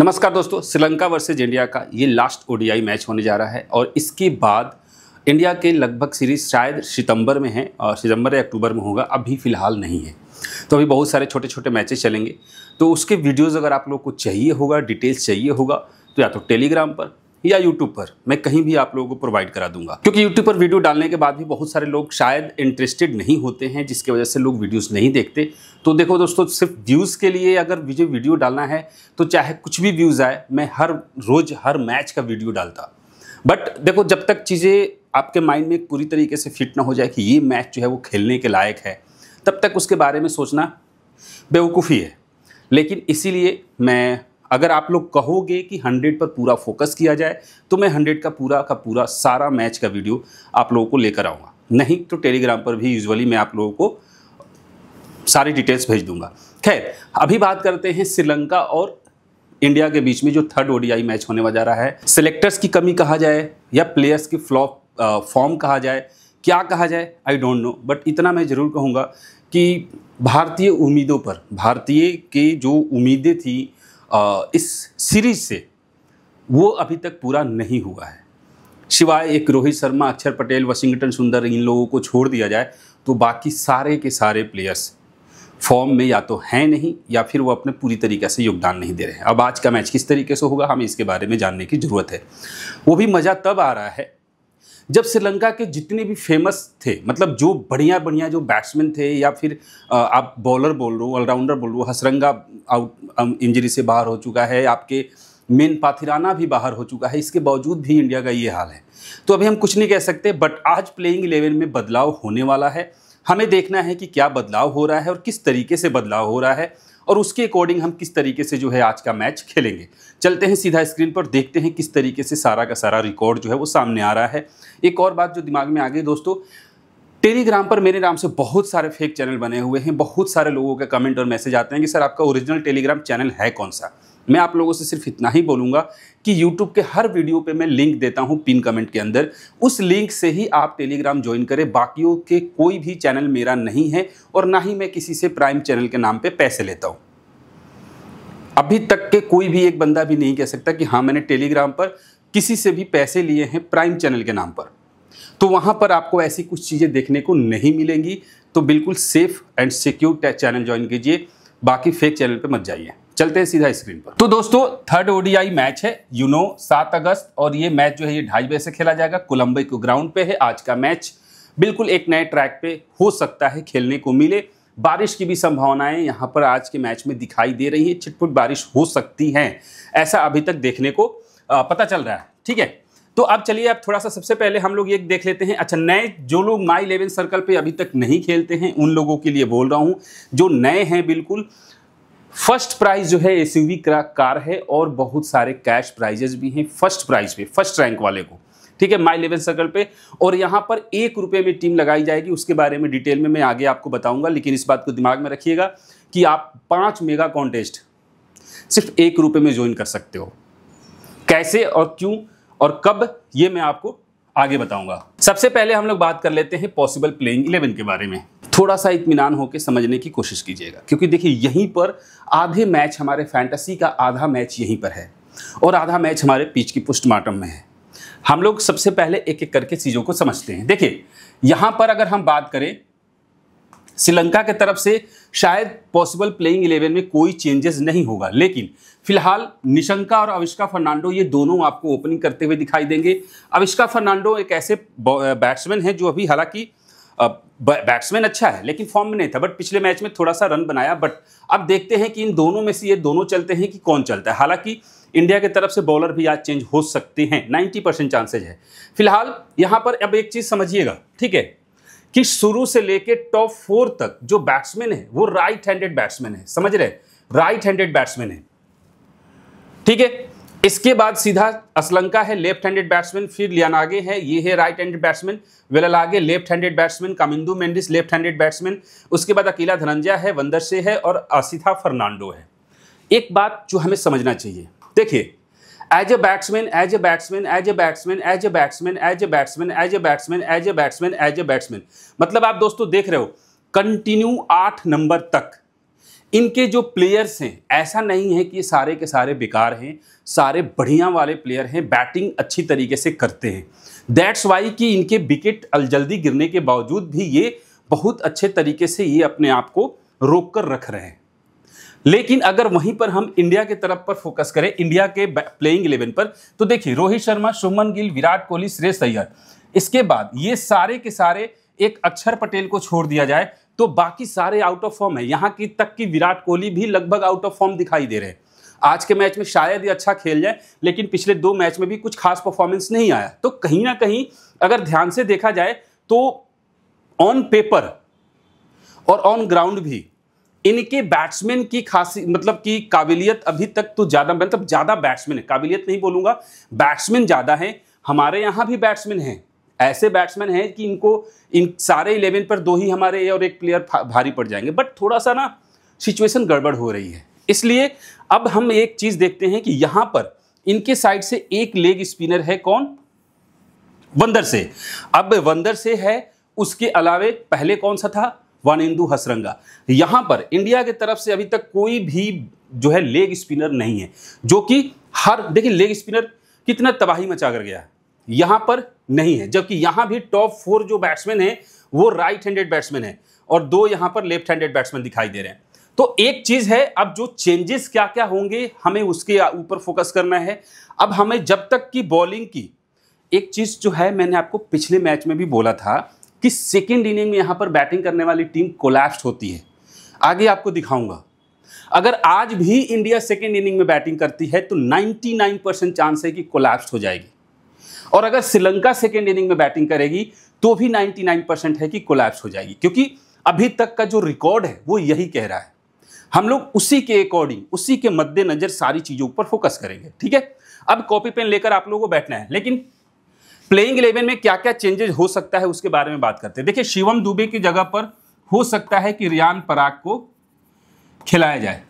नमस्कार दोस्तों Sri Lanka versus India का ये लास्ट ओडीआई मैच होने जा रहा है और इसके बाद इंडिया के लगभग सीरीज शायद सितंबर में है और सितंबर या अक्टूबर में होगा अभी फ़िलहाल नहीं है तो अभी बहुत सारे छोटे छोटे मैचेस चलेंगे तो उसके वीडियोज़ अगर आप लोग को चाहिए होगा डिटेल्स चाहिए होगा तो या तो टेलीग्राम पर या यूट्यूब पर मैं कहीं भी आप लोगों को प्रोवाइड करा दूंगा क्योंकि यूट्यूब पर वीडियो डालने के बाद भी बहुत सारे लोग शायद इंटरेस्टेड नहीं होते हैं जिसकी वजह से लोग वीडियोस नहीं देखते तो देखो दोस्तों सिर्फ व्यूज़ के लिए अगर मुझे वीडियो डालना है तो चाहे कुछ भी व्यूज़ आए मैं हर रोज़ हर मैच का वीडियो डालता बट देखो जब तक चीज़ें आपके माइंड में पूरी तरीके से फिट ना हो जाए कि ये मैच जो है वो खेलने के लायक है तब तक उसके बारे में सोचना बेवकूफ़ी है लेकिन इसीलिए मैं अगर आप लोग कहोगे कि 100 पर पूरा फोकस किया जाए तो मैं 100 का पूरा का पूरा सारा मैच का वीडियो आप लोगों को लेकर आऊँगा नहीं तो टेलीग्राम पर भी यूजुअली मैं आप लोगों को सारी डिटेल्स भेज दूंगा खैर अभी बात करते हैं श्रीलंका और इंडिया के बीच में जो थर्ड ओडीआई मैच होने जा रहा है सिलेक्टर्स की कमी कहा जाए या प्लेयर्स की फ्लॉप फॉर्म कहा जाए क्या कहा जाए आई डोंट नो बट इतना मैं ज़रूर कहूँगा कि भारतीय उम्मीदों पर भारतीय की जो उम्मीदें थी इस सीरीज से वो अभी तक पूरा नहीं हुआ है सिवाय एक रोहित शर्मा अक्षर पटेल वाशिंगटन सुंदर इन लोगों को छोड़ दिया जाए तो बाकी सारे के सारे प्लेयर्स फॉर्म में या तो हैं नहीं या फिर वो अपने पूरी तरीके से योगदान नहीं दे रहे हैं अब आज का मैच किस तरीके से होगा हमें इसके बारे में जानने की ज़रूरत है वो भी मज़ा तब आ रहा है जब श्रीलंका के जितने भी फेमस थे मतलब जो बढ़िया बढ़िया जो बैट्समैन थे या फिर आप बॉलर बोल रहे हो ऑलराउंडर बोल रहे हो हसरंगा आउट इंजरी um, से बाहर हो चुका है आपके मेन पाथिराना भी बाहर हो चुका है इसके बावजूद भी इंडिया का ये हाल है तो अभी हम कुछ नहीं कह सकते बट आज प्लेइंग इलेवन में बदलाव होने वाला है हमें देखना है कि क्या बदलाव हो रहा है और किस तरीके से बदलाव हो रहा है और उसके अकॉर्डिंग हम किस तरीके से जो है आज का मैच खेलेंगे चलते हैं सीधा स्क्रीन पर देखते हैं किस तरीके से सारा का सारा रिकॉर्ड जो है वो सामने आ रहा है एक और बात जो दिमाग में आ गई दोस्तों टेलीग्राम पर मेरे नाम से बहुत सारे फेक चैनल बने हुए हैं बहुत सारे लोगों के कमेंट और मैसेज आते हैं कि सर आपका ओरिजिनल टेलीग्राम चैनल है कौन सा मैं आप लोगों से सिर्फ इतना ही बोलूँगा कि यूट्यूब के हर वीडियो पे मैं लिंक देता हूँ पिन कमेंट के अंदर उस लिंक से ही आप टेलीग्राम ज्वाइन करें बाकियों के कोई भी चैनल मेरा नहीं है और ना ही मैं किसी से प्राइम चैनल के नाम पर पैसे लेता हूँ अभी तक के कोई भी एक बंदा भी नहीं कह सकता कि हाँ मैंने टेलीग्राम पर किसी से भी पैसे लिए हैं प्राइम चैनल के नाम पर तो वहाँ पर आपको ऐसी कुछ चीज़ें देखने को नहीं मिलेंगी तो बिल्कुल safe and secure channel join कीजिए बाकी फेक चैनल पर मत जाइए चलते हैं सीधा स्क्रीन पर तो दोस्तों थर्ड ओडीआई मैच है यू नो सात अगस्त और ये मैच जो है ये ढाई बजे से खेला जाएगा कोलंबई को ग्राउंड पे है आज का मैच बिल्कुल एक नए ट्रैक पे हो सकता है खेलने को मिले बारिश की भी संभावनाएं यहाँ पर आज के मैच में दिखाई दे रही है छिटपुट बारिश हो सकती है ऐसा अभी तक देखने को पता चल रहा है ठीक है तो अब चलिए अब थोड़ा सा सबसे पहले हम लोग ये देख लेते हैं अच्छा नए जो लोग माई इलेवन सर्कल पे अभी तक नहीं खेलते हैं उन लोगों के लिए बोल रहा हूँ जो नए हैं बिल्कुल फर्स्ट प्राइज जो है एस यू कार है और बहुत सारे कैश प्राइजेस भी हैं फर्स्ट प्राइज पे फर्स्ट रैंक वाले को ठीक है माई इलेवन सर्कल पे और यहाँ पर एक रुपये में टीम लगाई जाएगी उसके बारे में डिटेल में मैं आगे आपको बताऊंगा लेकिन इस बात को दिमाग में रखिएगा कि आप पाँच मेगा कॉन्टेस्ट सिर्फ एक रुपये में ज्वाइन कर सकते हो कैसे और क्यों और कब ये मैं आपको आगे बताऊंगा सबसे पहले हम लोग बात कर लेते हैं पॉसिबल प्लेइंग इलेवन के बारे में थोड़ा सा इतमान होकर समझने की कोशिश कीजिएगा क्योंकि देखिए यहीं पर आधे मैच हमारे फैंटेसी का आधा मैच यहीं पर है और आधा मैच हमारे पिच की पोस्टमार्टम में है हम लोग सबसे पहले एक एक करके चीज़ों को समझते हैं देखिए यहाँ पर अगर हम बात करें श्रीलंका के तरफ से शायद पॉसिबल प्लेइंग इलेवन में कोई चेंजेस नहीं होगा लेकिन फिलहाल निशंका और अविष्का फर्नांडो ये दोनों आपको ओपनिंग करते हुए दिखाई देंगे अविष्का फर्नांडो एक ऐसे बैट्समैन है जो अभी हालांकि बैट्समैन अच्छा है लेकिन फॉर्म में नहीं था बट पिछले मैच में थोड़ा सा रन बनाया बट अब देखते हैं कि इन दोनों में से ये दोनों चलते हैं कि कौन चलता है हालांकि इंडिया की तरफ से बॉलर भी आज चेंज हो सकते हैं नाइन्टी परसेंट चांसेज है फिलहाल यहाँ पर अब एक चीज़ समझिएगा ठीक है कि शुरू से लेके टॉप फोर तक जो बैट्समैन है वो राइट हैंडेड बैट्समैन है समझ रहे राइट हैंडेड बैट्समैन है ठीक है इसके बाद सीधा असलंका है लेफ्ट हैंडेड बैट्समैन फिर लियानागे है ये है राइट हैंडेड बैट्समैन आगे left handed batsman Kamindu Mendis left handed batsman उसके बाद अकेला धनंजय है वंदरसे है और आसिथा फर्नांडो है एक बात जो हमें समझना चाहिए देखिए as a batsman as a batsman as a batsman as a batsman as a batsman as a batsman as a batsman as a batsman मतलब आप दोस्तों देख रहे हो कंटिन्यू आठ नंबर तक इनके जो प्लेयर्स हैं ऐसा नहीं है कि सारे के सारे बेकार हैं सारे बढ़िया वाले प्लेयर हैं बैटिंग अच्छी तरीके से करते हैं दैट्स वाई कि इनके विकेट जल्दी गिरने के बावजूद भी ये बहुत अच्छे तरीके से ये अपने आप को रोक कर रख रहे हैं लेकिन अगर वहीं पर हम इंडिया के तरफ पर फोकस करें इंडिया के प्लेइंग इलेवन पर तो देखिए रोहित शर्मा शुभमन गिल विराट कोहली श्रेष सैयद इसके बाद ये सारे के सारे एक अक्षर पटेल को छोड़ दिया जाए तो बाकी सारे आउट ऑफ फॉर्म है यहाँ की तक की विराट कोहली भी लगभग आउट ऑफ फॉर्म दिखाई दे रहे हैं आज के मैच में शायद ही अच्छा खेल जाए लेकिन पिछले दो मैच में भी कुछ खास परफॉर्मेंस नहीं आया तो कहीं ना कहीं अगर ध्यान से देखा जाए तो ऑन पेपर और ऑन ग्राउंड भी इनके बैट्समैन की खासी मतलब कि काबिलियत अभी तक तो ज़्यादा मतलब ज़्यादा बैट्समैन है काबिलियत नहीं बोलूंगा बैट्समैन ज़्यादा है हमारे यहां भी बैट्समैन है ऐसे बैट्समैन हैं कि इनको इन सारे इलेवन पर दो ही हमारे और एक प्लेयर भारी पड़ जाएंगे बट थोड़ा सा ना सिचुएशन गड़बड़ हो रही है इसलिए अब हम एक चीज़ देखते हैं कि यहां पर इनके साइड से एक लेग स्पिनर है कौन वंदर से अब वंदर से है उसके अलावे पहले कौन सा था वानेंदु हसरंगा यहां पर इंडिया की तरफ से अभी तक कोई भी जो है लेग स्पिनर नहीं है जो कि हर देखिए लेग स्पिनर कितना तबाही मचा कर गया यहां पर नहीं है जबकि यहां भी टॉप फोर जो बैट्समैन है वो राइट हैंडेड बैट्समैन है और दो यहां पर लेफ्ट हैंडेड बैट्समैन दिखाई दे रहे हैं तो एक चीज़ है अब जो चेंजेस क्या क्या होंगे हमें उसके ऊपर फोकस करना है अब हमें जब तक की बॉलिंग की एक चीज़ जो है मैंने आपको पिछले मैच में भी बोला था कि सेकेंड इनिंग में यहाँ पर बैटिंग करने वाली टीम कोलैप्स होती है आगे आपको दिखाऊंगा अगर आज भी इंडिया सेकेंड इनिंग में बैटिंग करती है तो 99 परसेंट चांस है कि कोलैप्स हो जाएगी और अगर श्रीलंका सेकेंड इनिंग में बैटिंग करेगी तो भी 99 परसेंट है कि कोलैप्स हो जाएगी क्योंकि अभी तक का जो रिकॉर्ड है वो यही कह रहा है हम लोग उसी के अकॉर्डिंग उसी के मद्देनजर सारी चीज़ों पर फोकस करेंगे ठीक है अब कॉपी पेन लेकर आप लोगों को बैठना है लेकिन प्लेइंग इलेवन में क्या क्या चेंजेस हो सकता है उसके बारे में बात करते हैं देखिए शिवम दुबे की जगह पर हो सकता है कि रियान पराग को खिलाया जाए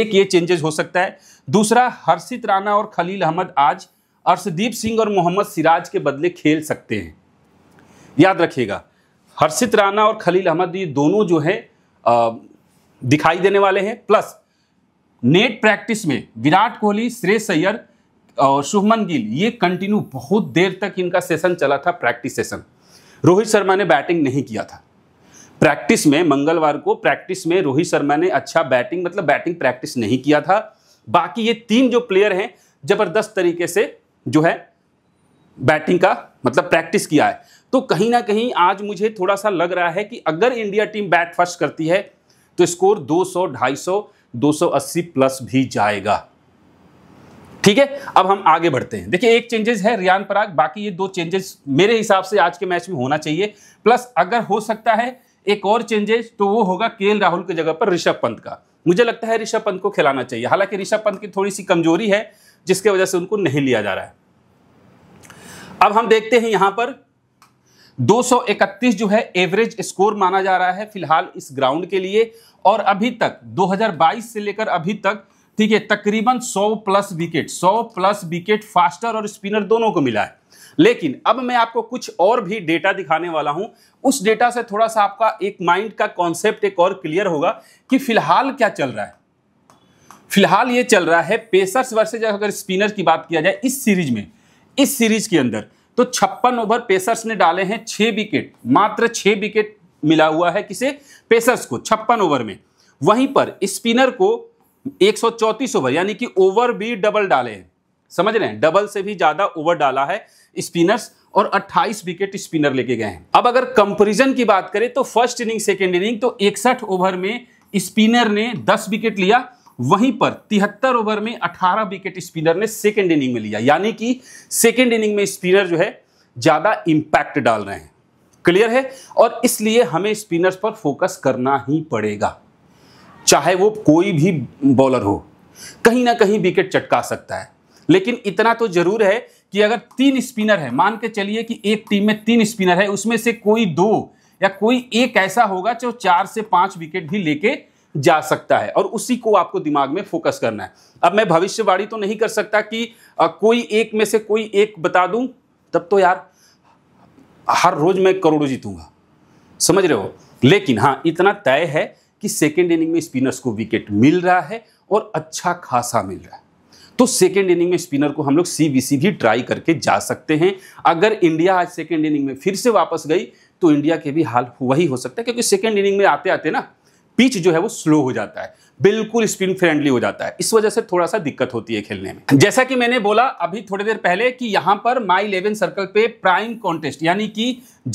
एक ये चेंजेस हो सकता है दूसरा हर्षित राणा और खलील अहमद आज अर्शदीप सिंह और मोहम्मद सिराज के बदले खेल सकते हैं याद रखिएगा हर्षित राणा और खलील अहमद ये दोनों जो है दिखाई देने वाले हैं प्लस नेट प्रैक्टिस में विराट कोहली श्रेय सैयर शुभमन गिल ये कंटिन्यू बहुत देर तक इनका सेशन चला था प्रैक्टिस सेशन रोहित शर्मा ने बैटिंग नहीं किया था प्रैक्टिस में मंगलवार को प्रैक्टिस में रोहित शर्मा ने अच्छा बैटिंग मतलब बैटिंग प्रैक्टिस नहीं किया था बाकी ये तीन जो प्लेयर हैं जबरदस्त तरीके से जो है बैटिंग का मतलब प्रैक्टिस किया है तो कहीं ना कहीं आज मुझे थोड़ा सा लग रहा है कि अगर इंडिया टीम बैट फर्स्ट करती है तो स्कोर 200 250 280 प्लस भी जाएगा ठीक है अब हम आगे बढ़ते हैं देखिए एक चेंजेस है रियान पराग बाकी ये दो चेंजेस मेरे हिसाब से आज के मैच में होना चाहिए प्लस अगर हो सकता है एक और चेंजेस तो वो होगा के राहुल की जगह पर ऋषभ पंत का मुझे लगता है ऋषभ पंत को खिलाना चाहिए हालांकि ऋषभ पंत की थोड़ी सी कमजोरी है जिसके वजह से उनको नहीं लिया जा रहा है अब हम देखते हैं यहां पर 231 जो है एवरेज स्कोर माना जा रहा है फिलहाल इस ग्राउंड के लिए और अभी तक 2022 से लेकर अभी तक ठीक है तकरीबन 100 plus wicket 100 plus wicket faster और स्पिनर दोनों को मिला है लेकिन अब मैं आपको कुछ और भी डेटा दिखाने वाला हूं उस डेटा से थोड़ा सा आपका एक माइंड का कॉन्सेप्ट एक और क्लियर होगा कि फिलहाल क्या चल रहा है फिलहाल ये चल रहा है पेसर्स वर्सेज अगर स्पिनर की बात किया जाए इस सीरीज में इस सीरीज के अंदर तो छप्पन ओवर पेसर्स ने डाले हैं छह विकेट मात्र छह विकेट मिला हुआ है किसे पेसर्स को छप्पन ओवर में वहीं पर स्पिनर को एक सौ चौतीस ओवर यानी कि ओवर भी डबल डाले हैं समझ रहे हैं डबल से भी ज़्यादा ओवर डाला है स्पिनर्स और 28 विकेट स्पिनर लेके गए हैं अब अगर कंपेरिजन की बात करें तो फर्स्ट इनिंग सेकेंड इनिंग तो इकसठ ओवर में स्पिनर ने 10 विकेट लिया वहीं पर तिहत्तर ओवर में 18 विकेट स्पिनर ने सेकेंड इनिंग में लिया यानी कि सेकेंड इनिंग में स्पिनर जो है ज़्यादा इंपैक्ट डाल रहे हैं क्लियर है और इसलिए हमें स्पिनर्स पर फोकस करना ही पड़ेगा चाहे वो कोई भी बॉलर हो कहीं ना कहीं विकेट चटका सकता है लेकिन इतना तो जरूर है कि अगर तीन स्पिनर है मान के चलिए कि एक टीम में तीन स्पिनर है उसमें से कोई दो या कोई एक ऐसा होगा जो चार से पांच विकेट भी लेके जा सकता है और उसी को आपको दिमाग में फोकस करना है अब मैं भविष्यवाणी तो नहीं कर सकता कि कोई एक में से कोई एक बता दूं तब तो यार हर रोज मैं करोड़ों जीतूंगा समझ रहे हो लेकिन हाँ इतना तय है कि सेकेंड इनिंग में स्पिनर्स को विकेट मिल रहा है और अच्छा खासा मिल रहा है तो सेकेंड इनिंग में स्पिनर को हम लोग सीबीसी भी ट्राई करके जा सकते हैं अगर इंडिया आज सेकेंड इनिंग में फिर से वापस गई तो इंडिया के भी हाल वही हो सकता है क्योंकि सेकेंड इनिंग में आते आते ना पिच जो है वो स्लो हो जाता है बिल्कुल स्पिन फ्रेंडली हो जाता है इस वजह से थोड़ा सा दिक्कत होती है खेलने में जैसा कि मैंने बोला अभी थोड़ी देर पहले कि यहां पर माई इलेवन सर्कल पे प्राइम कॉन्टेस्ट यानी कि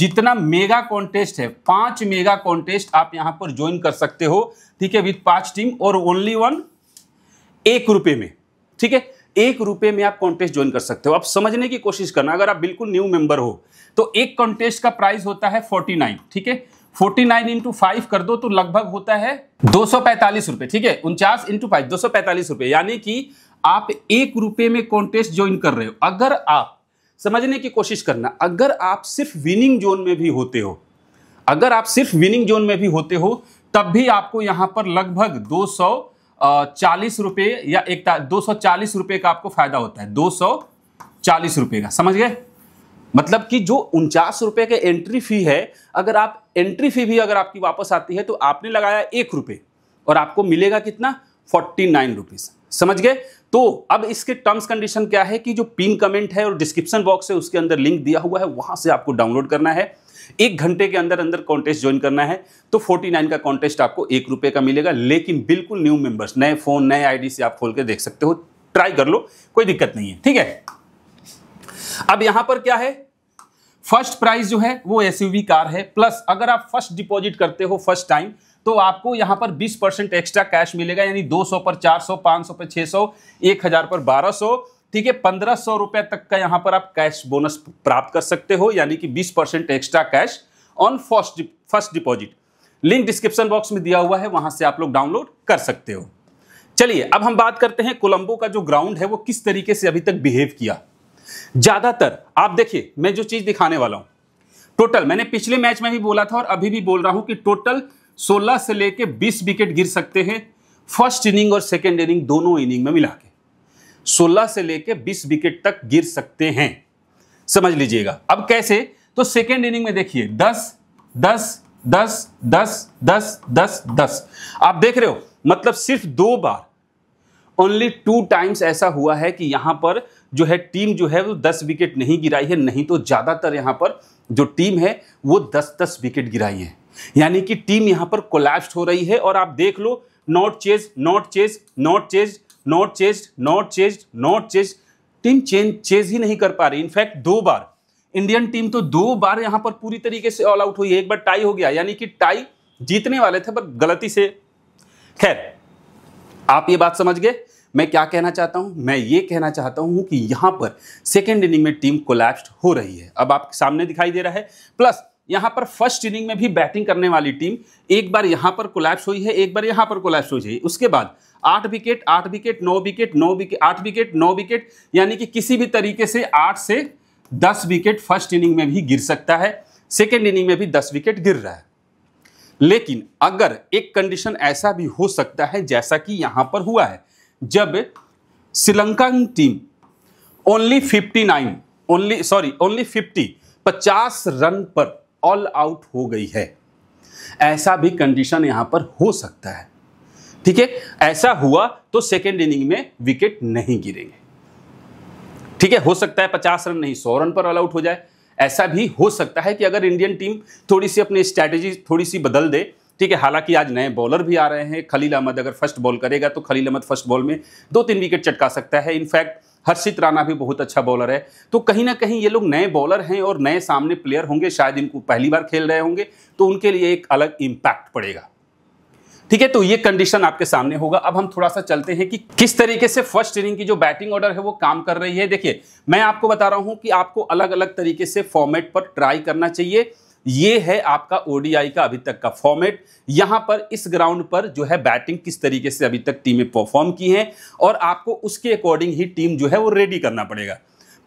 जितना मेगा कॉन्टेस्ट है पांच मेगा कॉन्टेस्ट आप यहां पर ज्वाइन कर सकते हो ठीक है विथ पांच टीम और ओनली वन एक रुपए में ठीक है एक रुपए में आप कॉन्टेस्ट ज्वाइन कर सकते हो आप समझने की कोशिश करना अगर आप बिल्कुल न्यू मेंबर हो तो एक कॉन्टेस्ट का प्राइस होता है फोर्टी नाइन ठीक है फोर्टी नाइन इंटू फाइव कर दो तो लगभग होता है दो सौ पैंतालीस रुपए ठीक है उनचास इंटू फाइव दो सौ पैंतालीस रुपए यानी कि आप एक रुपए में कॉन्टेस्ट ज्वाइन कर रहे हो अगर आप समझने की कोशिश करना अगर आप सिर्फ विनिंग जोन में भी होते हो अगर आप सिर्फ विनिंग जोन में भी होते हो तब भी आपको यहां पर लगभग दो सौ चालीस रुपए या एक दो सौ चालीस रुपए का आपको फायदा होता है दो सौ चालीस रुपए का समझ गए मतलब कि जो उनचास रुपये के एंट्री फ़ी है अगर आप एंट्री फ़ी भी अगर आपकी वापस आती है तो आपने लगाया एक रुपये और आपको मिलेगा कितना फोर्टी नाइन रुपीज़ समझ गए तो अब इसके टर्म्स कंडीशन क्या है कि जो पिन कमेंट है और डिस्क्रिप्शन बॉक्स है उसके अंदर लिंक दिया हुआ है वहाँ से आपको डाउनलोड करना है एक घंटे के अंदर अंदर कॉन्टेस्ट ज्वाइन करना है तो 49 का कॉन्टेस्ट आपको एक रुपये का मिलेगा लेकिन बिल्कुल न्यू मेंबर्स नए फ़ोन नए आईडी से आप खोल के देख सकते हो ट्राई कर लो कोई दिक्कत नहीं है ठीक है अब यहां पर क्या है फर्स्ट प्राइस जो है वो एस कार है प्लस अगर आप फर्स्ट डिपॉजिट करते हो फर्स्ट टाइम तो आपको यहां पर 20 परसेंट एक्स्ट्रा कैश मिलेगा यानी 200 पर 400, 500 पर 600, 1000 पर 1200 ठीक है पंद्रह सौ रुपए तक का यहाँ पर आप कैश बोनस प्राप्त कर सकते हो यानी कि 20 percent extra cash on first first deposit link description box में दिया हुआ है वहां से आप लोग डाउनलोड कर सकते हो चलिए अब हम बात करते हैं कोलंबो का जो ग्राउंड है वो किस तरीके से अभी तक बिहेव किया ज्यादातर आप देखिए मैं जो चीज दिखाने वाला हूं टोटल मैंने पिछले मैच में भी बोला था और अभी भी बोल रहा हूं कि टोटल 16 से लेके 20 विकेट गिर सकते हैं फर्स्ट इनिंग और सेकेंड इनिंग दोनों इनिंग में मिला के सोलह से लेके बीस विकेट तक गिर सकते हैं समझ लीजिएगा अब कैसे तो सेकेंड इनिंग में देखिए दस दस दस दस दस दस दस आप देख रहे हो मतलब सिर्फ दो बार ओनली टू टाइम्स ऐसा हुआ है कि यहां पर जो है टीम जो है वो दस विकेट नहीं गिराई है नहीं तो ज़्यादातर यहाँ पर जो टीम है वो दस दस विकेट गिराई है यानी कि टीम यहाँ पर कोलैप्स्ड हो रही है और आप देख लो not chase not chase not chase not chase not chase not chase team change chase ही नहीं कर पा रही इनफैक्ट दो बार इंडियन टीम तो दो बार यहाँ पर पूरी तरीके से ऑल आउट हुई है एक बार टाई हो गया यानी कि टाई जीतने वाले थे पर गलती से खैर आप ये बात समझ गए मैं क्या कहना चाहता हूं मैं ये कहना चाहता हूं कि यहां पर सेकेंड इनिंग में टीम कोलैप्स्ड हो रही है अब आपके सामने दिखाई दे रहा है प्लस यहां पर फर्स्ट इनिंग में भी बैटिंग करने वाली टीम एक बार यहां पर कोलैप्स हुई है एक बार यहां पर कोलैप्स हुई है उसके बाद आठ विकेट आठ विकेट नौ विकेट नौ विकेट आठ विकेट नौ विकेट यानी कि किसी भी तरीके से आठ से दस विकेट फर्स्ट इनिंग में भी गिर सकता है सेकेंड इनिंग में भी दस विकेट गिर रहा है लेकिन अगर एक कंडीशन ऐसा भी हो सकता है जैसा कि यहां पर हुआ है जब श्रीलंका की team only 59 only sorry only fifty पचास रन पर ऑल आउट हो गई है ऐसा भी कंडीशन यहां पर हो सकता है ठीक है ऐसा हुआ तो सेकेंड इनिंग में विकेट नहीं गिरेंगे ठीक है हो सकता है पचास रन नहीं सौ रन पर ऑल आउट हो जाए ऐसा भी हो सकता है कि अगर इंडियन टीम थोड़ी सी अपनी स्ट्रैटेजी थोड़ी सी बदल दे ठीक है हालांकि आज नए बॉलर भी आ रहे हैं खलील अहमद अगर फर्स्ट बॉल करेगा तो खलील अहमद फर्स्ट बॉल में दो तीन विकेट चटका सकता है इनफैक्ट हर्षित राणा भी बहुत अच्छा बॉलर है तो कहीं ना कहीं ये लोग नए बॉलर हैं और नए सामने प्लेयर होंगे शायद इनको पहली बार खेल रहे होंगे तो उनके लिए एक अलग इम्पैक्ट पड़ेगा ठीक है तो ये कंडीशन आपके सामने होगा अब हम थोड़ा सा चलते हैं कि किस तरीके से फर्स्ट इनिंग की जो बैटिंग ऑर्डर है वो काम कर रही है देखिए मैं आपको बता रहा हूं कि आपको अलग अलग तरीके से फॉर्मेट पर ट्राई करना चाहिए ये है आपका ओडीआई का अभी तक का फॉर्मेट यहां पर इस ग्राउंड पर जो है बैटिंग किस तरीके से अभी तक टीमें परफॉर्म की हैं और आपको उसके अकॉर्डिंग ही टीम जो है वो रेडी करना पड़ेगा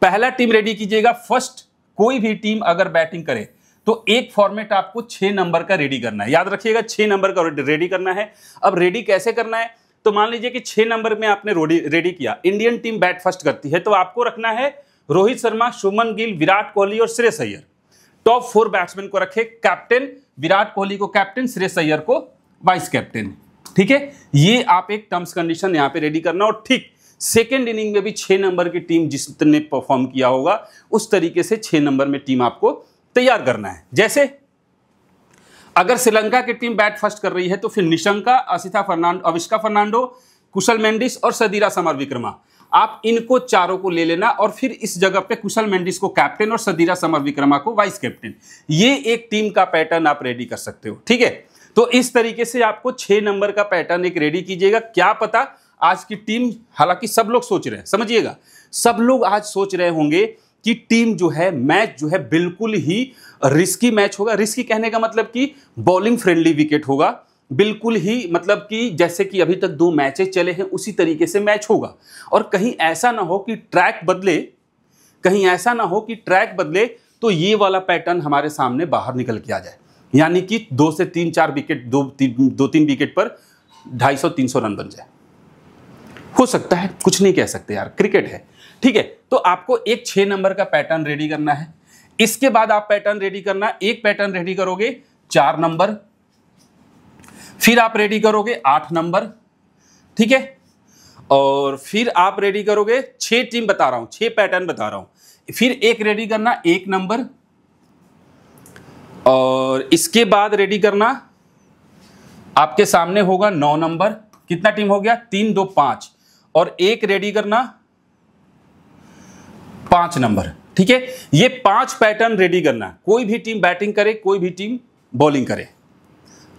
पहला टीम रेडी कीजिएगा फर्स्ट कोई भी टीम अगर बैटिंग करे तो एक फॉर्मेट आपको छह नंबर का रेडी करना है याद रखिएगा छह नंबर का रेडी करना है अब रेडी कैसे करना है तो मान लीजिए कि छह नंबर में आपने रेडी किया इंडियन टीम बैट फर्स्ट करती है तो आपको रखना है रोहित शर्मा शुमन गिल विराट कोहली और Shreyas Iyer top four batsman को रखे कैप्टन विराट कोहली को कैप्टन सुरेश अय्यर को वाइस कैप्टन ठीक है ये आप एक टर्म्स कंडीशन यहां पे रेडी करना और ठीक सेकेंड इनिंग में भी छह नंबर की टीम जिसने परफॉर्म किया होगा उस तरीके से छह नंबर में टीम आपको तैयार करना है जैसे अगर श्रीलंका की टीम बैट फर्स्ट कर रही है तो फिर निशंका असिथा फर्नांडो अविष्का फर्नांडो कुशल मेंडिस और सदीरा समर विक्रमा आप इनको चारों को ले लेना और फिर इस जगह पे कुशल मेंडिस को कैप्टन और सदीरा समर विक्रमा को वाइस कैप्टन ये एक टीम का पैटर्न आप रेडी कर सकते हो ठीक है तो इस तरीके से आपको छह नंबर का पैटर्न एक रेडी कीजिएगा क्या पता आज की टीम हालांकि सब लोग सोच रहे हैं समझिएगा सब लोग आज सोच रहे होंगे कि टीम जो है मैच जो है बिल्कुल ही रिस्की मैच होगा रिस्की कहने का मतलब कि बॉलिंग फ्रेंडली विकेट होगा बिल्कुल ही मतलब कि जैसे कि अभी तक दो मैचेस चले हैं उसी तरीके से मैच होगा और कहीं ऐसा ना हो कि ट्रैक बदले कहीं ऐसा ना हो कि ट्रैक बदले तो ये वाला पैटर्न हमारे सामने बाहर निकल के आ जाए यानी कि दो से तीन चार विकेट दो तीन दो तीन विकेट पर ढाई सौ तीन सौ रन बन जाए हो सकता है कुछ नहीं कह सकते यार क्रिकेट है ठीक है तो आपको एक छः नंबर का पैटर्न रेडी करना है इसके बाद आप पैटर्न रेडी करना एक पैटर्न रेडी करोगे चार नंबर फिर आप रेडी करोगे आठ नंबर ठीक है और फिर आप रेडी करोगे छह टीम बता रहा हूं छह पैटर्न बता रहा हूं फिर एक रेडी करना एक नंबर और इसके बाद रेडी करना आपके सामने होगा नौ नंबर कितना टीम हो गया तीन दो पांच और एक रेडी करना पांच नंबर ठीक है ये पांच पैटर्न रेडी करना कोई भी टीम बैटिंग करे कोई भी टीम बॉलिंग करे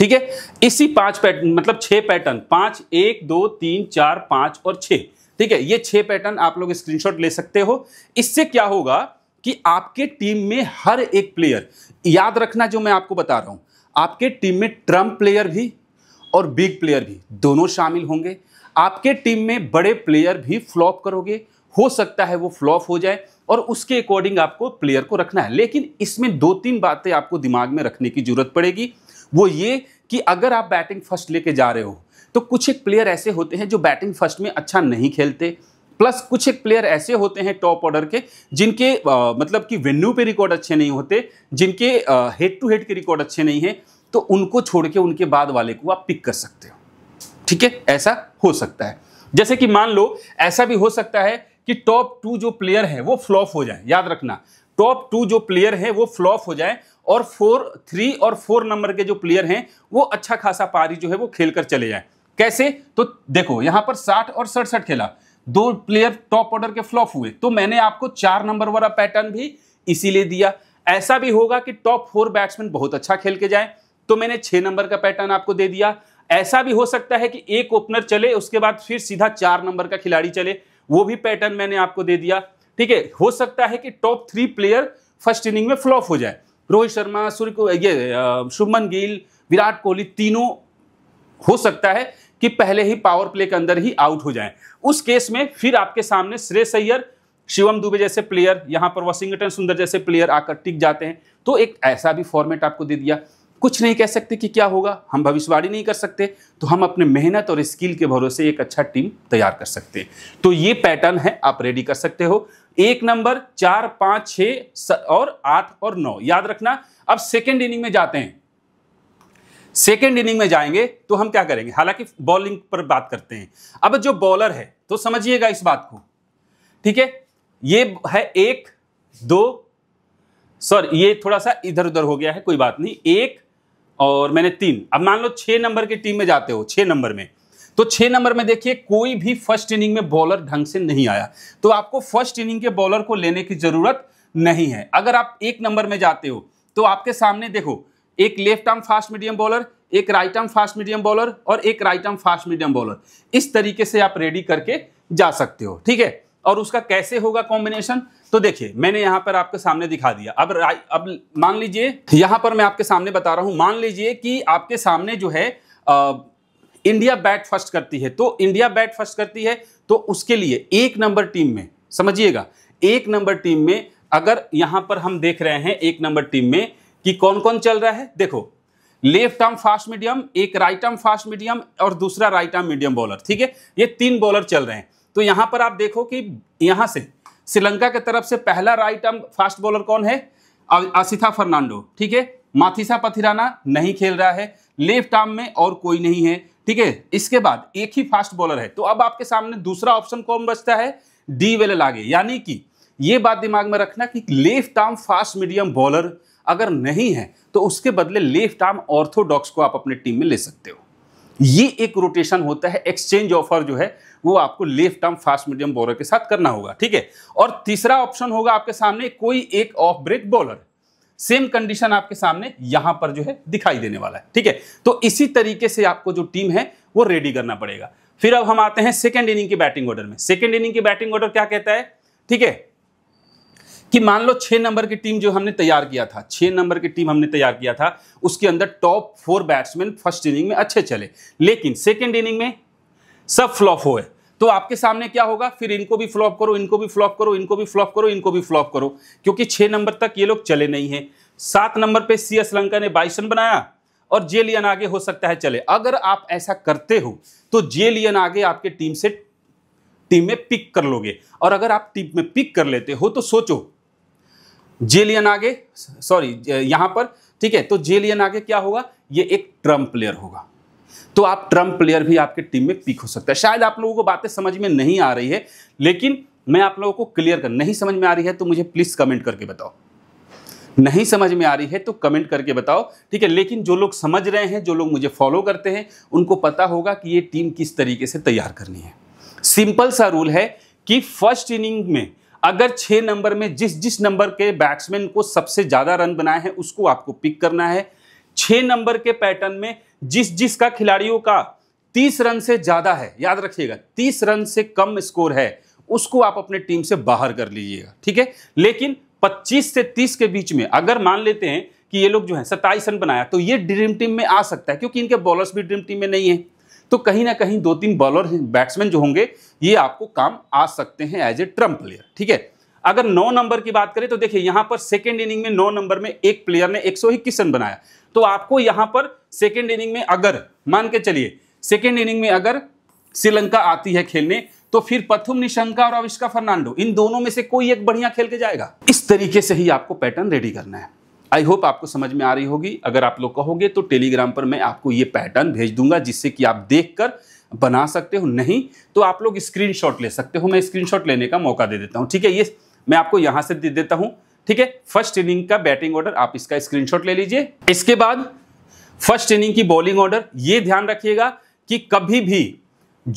ठीक है इसी पांच पैटर्न मतलब छह पैटर्न पांच एक दो तीन चार पांच और छ ठीक है ये छह पैटर्न आप लोग स्क्रीनशॉट ले सकते हो इससे क्या होगा कि आपके टीम में हर एक प्लेयर याद रखना जो मैं आपको बता रहा हूं आपके टीम में ट्रंप प्लेयर भी और बिग प्लेयर भी दोनों शामिल होंगे आपके टीम में बड़े प्लेयर भी फ्लॉप करोगे हो सकता है वो फ्लॉप हो जाए और उसके अकॉर्डिंग आपको प्लेयर को रखना है लेकिन इसमें दो तीन बातें आपको दिमाग में रखने की जरूरत पड़ेगी वो ये कि अगर आप बैटिंग फर्स्ट लेके जा रहे हो तो कुछ एक प्लेयर ऐसे होते हैं जो बैटिंग फर्स्ट में अच्छा नहीं खेलते प्लस कुछ एक प्लेयर ऐसे होते हैं टॉप ऑर्डर के जिनके आ, मतलब कि वेन्यू पे रिकॉर्ड अच्छे नहीं होते जिनके हेड टू हेड के रिकॉर्ड अच्छे नहीं हैं तो उनको छोड़ के उनके बाद वाले को आप पिक कर सकते हो ठीक है ऐसा हो सकता है जैसे कि मान लो ऐसा भी हो सकता है कि टॉप टू जो प्लेयर है वो फ्लॉप हो जाए याद रखना टॉप टू जो प्लेयर है वो फ्लॉप हो जाए और फोर थ्री और फोर नंबर के जो प्लेयर हैं वो अच्छा खासा पारी जो है वो खेल कर चले जाए कैसे तो देखो यहां पर साठ और सड़सठ खेला दो प्लेयर टॉप ऑर्डर के फ्लॉप हुए तो मैंने आपको चार नंबर वाला पैटर्न भी इसीलिए दिया ऐसा भी होगा कि टॉप फोर बैट्समैन बहुत अच्छा खेल के जाए तो मैंने छह नंबर का पैटर्न आपको दे दिया ऐसा भी हो सकता है कि एक ओपनर चले उसके बाद फिर सीधा चार नंबर का खिलाड़ी चले वो भी पैटर्न मैंने आपको दे दिया ठीक है हो सकता है कि top three player first inning में फ्लॉप हो जाए रोहित शर्मा सूर्य को ये शुभमन गिल विराट कोहली तीनों हो सकता है कि पहले ही पावर प्ले के अंदर ही आउट हो जाएं उस केस में फिर आपके सामने श्रेय अय्यर शिवम दुबे जैसे प्लेयर यहां पर वॉशिंगटन सुंदर जैसे प्लेयर आकर टिक जाते हैं तो एक ऐसा भी फॉर्मेट आपको दे दिया कुछ नहीं कह सकते कि क्या होगा हम भविष्यवाणी नहीं कर सकते तो हम अपने मेहनत और स्किल के भरोसे एक अच्छा टीम तैयार कर सकते हैं तो ये पैटर्न है आप रेडी कर सकते हो एक नंबर चार पांच छ और आठ और नौ याद रखना अब सेकेंड इनिंग में जाते हैं सेकेंड इनिंग में जाएंगे तो हम क्या करेंगे हालांकि बॉलिंग पर बात करते हैं अब जो बॉलर है तो समझिएगा इस बात को ठीक है ये है एक दो सॉरी ये थोड़ा सा इधर उधर हो गया है कोई बात नहीं एक और मैंने तीन अब मान लो छह नंबर की टीम में जाते हो छः नंबर में तो छह नंबर में देखिए कोई भी फर्स्ट इनिंग में बॉलर ढंग से नहीं आया तो आपको फर्स्ट इनिंग के बॉलर को लेने की ज़रूरत नहीं है अगर आप एक नंबर में जाते हो तो आपके सामने देखो एक left arm fast medium bowler एक right arm fast medium bowler और एक right arm fast medium bowler इस तरीके से आप रेडी करके जा सकते हो ठीक है और उसका कैसे होगा कॉम्बिनेशन तो देखिए मैंने यहाँ पर आपके सामने दिखा दिया अब अब मान लीजिए यहाँ पर मैं आपके सामने बता रहा हूँ मान लीजिए कि आपके सामने जो है आ, इंडिया बैट फर्स्ट करती है तो इंडिया बैट फर्स्ट करती है तो उसके लिए एक नंबर टीम में समझिएगा एक नंबर टीम में अगर यहाँ पर हम देख रहे हैं एक नंबर टीम में कि कौन कौन चल रहा है देखो लेफ्ट आर्म फास्ट मीडियम एक राइट आर्म फास्ट मीडियम और दूसरा राइट आर्म मीडियम बॉलर ठीक है ये तीन बॉलर चल रहे हैं तो यहाँ पर आप देखो कि यहाँ से श्रीलंका के तरफ से पहला राइट आर्म फास्ट बॉलर कौन है आसिथा फर्नांडो ठीक है माथिसा पथिराना नहीं खेल रहा है लेफ्ट आर्म में और कोई नहीं है ठीक है इसके बाद एक ही फास्ट बॉलर है तो अब आपके सामने दूसरा ऑप्शन कौन बचता है डी वेल लागे यानी कि यह बात दिमाग में रखना कि left arm fast medium bowler अगर नहीं है तो उसके बदले लेफ्ट आर्म ऑर्थोडॉक्स को आप अपने टीम में ले सकते हो ये एक रोटेशन होता है एक्सचेंज ऑफर जो है वो आपको left term fast medium bowler के साथ करना होगा ठीक है और तीसरा ऑप्शन होगा आपके सामने कोई एक off break bowler same condition आपके सामने यहां पर जो है दिखाई देने वाला है ठीक है तो इसी तरीके से आपको जो टीम है वो रेडी करना पड़ेगा फिर अब हम आते हैं सेकेंड इनिंग की बैटिंग ऑर्डर में सेकेंड इनिंग की बैटिंग ऑर्डर क्या कहता है ठीक है कि मान लो छह नंबर की टीम जो हमने तैयार किया था छह नंबर की टीम हमने तैयार किया था उसके अंदर top four batsman first inning में अच्छे चले लेकिन सेकेंड इनिंग में सब फ्लॉप हुए तो आपके सामने क्या होगा फिर इनको भी फ्लॉप करो इनको भी फ्लॉप करो इनको भी फ्लॉप करो इनको भी फ्लॉप करो क्योंकि छह नंबर तक ये लोग चले नहीं है सात नंबर पे सी एस लंका ने बाईस रन बनाया और जे लियन आगे हो सकता है चले अगर आप ऐसा करते हो तो जे लियन आगे आपके टीम से टीम में पिक कर लोगे और अगर आप टीम में पिक कर लेते हो तो सोचो जेलियन आगे सॉरी यहां पर ठीक है तो जेलियन आगे क्या होगा ये एक ट्रम्प प्लेयर होगा तो आप ट्रम्प प्लेयर भी आपके टीम में पिक हो सकता है शायद आप लोगों को बातें समझ में नहीं आ रही है लेकिन मैं आप लोगों को क्लियर कर नहीं समझ में आ रही है तो मुझे प्लीज़ कमेंट करके बताओ नहीं समझ में आ रही है तो कमेंट करके बताओ ठीक है लेकिन जो लोग समझ रहे हैं जो लोग मुझे फॉलो करते हैं उनको पता होगा कि ये टीम किस तरीके से तैयार करनी है सिंपल सा रूल है कि फर्स्ट इनिंग में अगर छः नंबर में जिस जिस नंबर के बैट्समैन को सबसे ज़्यादा रन बनाए हैं उसको आपको पिक करना है छः नंबर के पैटर्न में जिस जिस का खिलाड़ियों का तीस रन से ज़्यादा है याद रखिएगा तीस रन से कम स्कोर है उसको आप अपने टीम से बाहर कर लीजिएगा ठीक है लेकिन 25 से 30 के बीच में अगर मान लेते हैं कि ये लोग जो है सत्ताईस रन बनाया तो ये ड्रीम टीम में आ सकता है क्योंकि इनके बॉलर्स भी ड्रीम टीम में नहीं है तो कहीं ना कहीं दो तीन बॉलर बैट्समैन जो होंगे ये आपको काम आ सकते हैं एज ए ट्रम्प प्लेयर ठीक है अगर नौ नंबर की बात करें तो देखिए यहां पर सेकेंड इनिंग में नौ नंबर में एक प्लेयर ने एक रन बनाया तो आपको यहां पर सेकेंड इनिंग में अगर मान के चलिए सेकेंड इनिंग में अगर श्रीलंका आती है खेलने तो फिर प्रथम निशंका और अविष्का फर्नांडो इन दोनों में से कोई एक बढ़िया खेल के जाएगा इस तरीके से ही आपको पैटर्न रेडी करना है आई होप आपको समझ में आ रही होगी अगर आप लोग कहोगे तो टेलीग्राम पर मैं आपको ये पैटर्न भेज दूंगा जिससे कि आप देख कर बना सकते हो नहीं तो आप लोग स्क्रीनशॉट ले सकते हो मैं स्क्रीनशॉट लेने का मौका दे देता हूँ ठीक है ये मैं आपको यहां से दे देता हूं ठीक है फर्स्ट इनिंग का बैटिंग ऑर्डर आप इसका स्क्रीनशॉट ले लीजिए इसके बाद फर्स्ट इनिंग की बॉलिंग ऑर्डर ये ध्यान रखिएगा कि कभी भी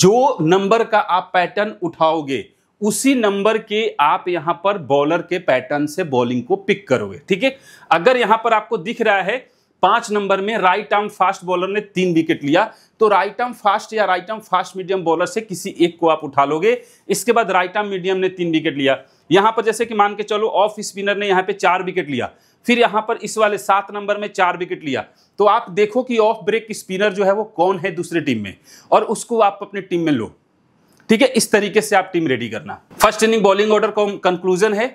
जो नंबर का आप पैटर्न उठाओगे उसी नंबर के आप यहां पर बॉलर के पैटर्न से बॉलिंग को पिक करोगे ठीक है अगर यहां पर आपको दिख रहा है पांच नंबर में राइट आर्म फास्ट बॉलर ने तीन विकेट लिया तो राइट आर्म फास्ट या right arm fast medium bowler से किसी एक को आप उठा लोगे इसके बाद राइट आर्म मीडियम ने तीन विकेट लिया यहां पर जैसे कि मान के चलो ऑफ स्पिनर ने यहां पे चार विकेट लिया फिर यहां पर इस वाले सात नंबर में चार विकेट लिया तो आप देखो कि ऑफ ब्रेक स्पिनर जो है वो कौन है दूसरे टीम में और उसको आप अपने टीम में लो ठीक है इस तरीके से आप टीम रेडी करना first inning bowling order conclusion है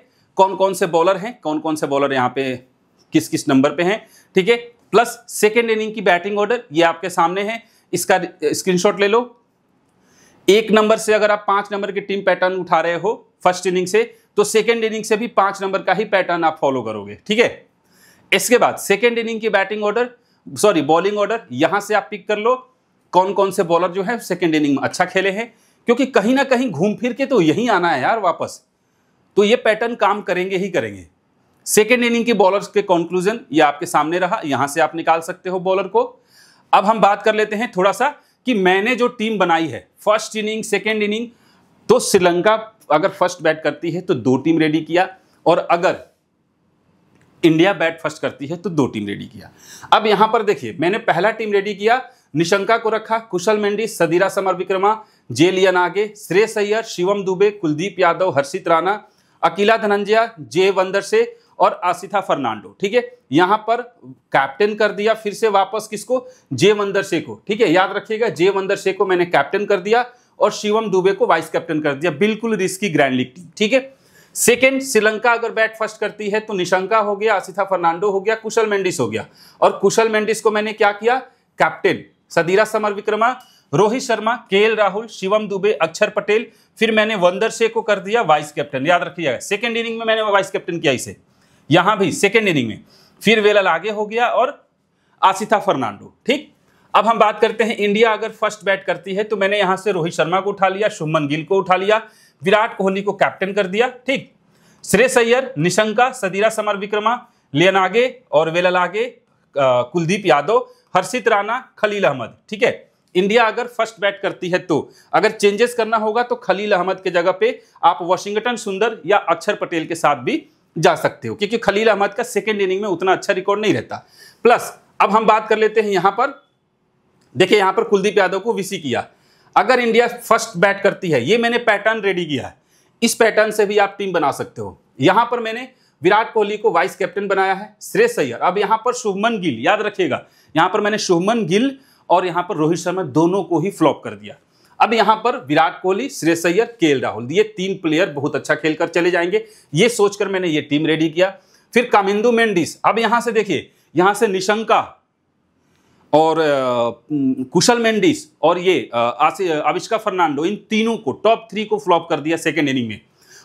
कौन कौन से बॉलर हैं कौन कौन से बॉलर यहाँ पे किस किस नंबर पे हैं ठीक है प्लस सेकेंड इनिंग की बैटिंग ऑर्डर ये आपके सामने है इसका स्क्रीनशॉट ले लो एक नंबर से अगर आप पांच नंबर की टीम पैटर्न उठा रहे हो फर्स्ट इनिंग से तो सेकेंड इनिंग से भी पांच नंबर का ही पैटर्न आप फॉलो करोगे ठीक है इसके बाद सेकेंड इनिंग की batting order sorry bowling order यहां से आप पिक कर लो कौन कौन से बॉलर जो है सेकेंड इनिंग में अच्छा खेले हैं क्योंकि कहीं ना कहीं घूम फिर के तो यही आना है यार वापस तो ये पैटर्न काम करेंगे ही करेंगे सेकेंड इनिंग की बॉलर के कॉन्क्लूजन ये आपके सामने रहा यहां से आप निकाल सकते हो बॉलर को अब हम बात कर लेते हैं थोड़ा सा कि मैंने जो टीम बनाई है फर्स्ट इनिंग सेकेंड इनिंग तो श्रीलंका अगर फर्स्ट बैट करती है तो दो टीम रेडी किया और अगर इंडिया बैट फर्स्ट करती है तो दो टीम रेडी किया अब यहां पर देखिए मैंने पहला टीम रेडी किया निशंका को रखा कुशल मेंडी सदीरा समर विक्रमा जे लियन आगे श्रेय सैयर शिवम दुबे कुलदीप यादव हर्षित राणा अकीला धनंजया जे वंदर से और आशिथा फर्नांडो ठीक है यहां पर कैप्टन कर दिया फिर से वापस किसको जे वंदर शे को ठीक है याद रखिएगा जे वंदर शे को मैंने कैप्टन कर दिया और शिवम दुबे को वाइस कैप्टन कर दिया बिल्कुल रिस्की ग्रैंड लीग टीम ठीक है सेकेंड श्रीलंका अगर बैट फर्स्ट करती है तो निशंका हो गया आशिथा फर्नांडो हो गया कुशल मेंडिस हो गया और कुशल मेंडिस को मैंने क्या किया captain Sadeera Samarawickrama Rohit Sharma K Rahul Shivam Dubey अक्षर पटेल फिर मैंने वंदर शे को कर दिया वाइस कैप्टन याद रखिएगा सेकेंड इनिंग में मैंने वाइस कैप्टन किया इसे यहां भी सेकेंड इनिंग में फिर वेलल आगे हो गया और आशिता फर्नांडो ठीक अब हम बात करते हैं इंडिया अगर फर्स्ट बैट करती है तो मैंने यहां से रोहित शर्मा को उठा लिया शुभमन गिल को उठा लिया विराट कोहली को कैप्टन कर दिया ठीक श्रेय सैयर निशंका सदीरा समर विक्रमा लियन आगे और वेलल आगे कुलदीप यादव हर्षित राणा खलील अहमद ठीक है इंडिया अगर फर्स्ट बैट करती है तो अगर चेंजेस करना होगा तो खलील अहमद के जगह पे आप वॉशिंगटन सुंदर या अक्षर पटेल के साथ भी जा सकते हो क्योंकि खलील अहमद का सेकेंड इनिंग में उतना अच्छा रिकॉर्ड नहीं रहता प्लस अब हम बात कर लेते हैं यहाँ पर देखिए यहाँ पर कुलदीप यादव को विसी किया अगर इंडिया फर्स्ट बैट करती है ये मैंने पैटर्न रेडी किया है इस पैटर्न से भी आप टीम बना सकते हो यहाँ पर मैंने विराट कोहली को वाइस कैप्टन बनाया है श्रेयस सैयर अब यहाँ पर शुभमन गिल याद रखिएगा यहाँ पर मैंने शुभमन गिल और यहाँ पर रोहित शर्मा दोनों को ही फ्लॉप कर दिया अब यहां पर विराट कोहली श्रेयस अय्यर के राहुल ये तीन प्लेयर बहुत अच्छा खेलकर चले जाएंगे ये सोचकर मैंने ये टीम रेडी किया फिर कामिंदू मेंडिस अब यहां से देखिए यहां से निशंका और कुशल मेंडिस और ये अविष्का फर्नांडो इन तीनों को टॉप थ्री को फ्लॉप कर दिया सेकेंड इनिंग में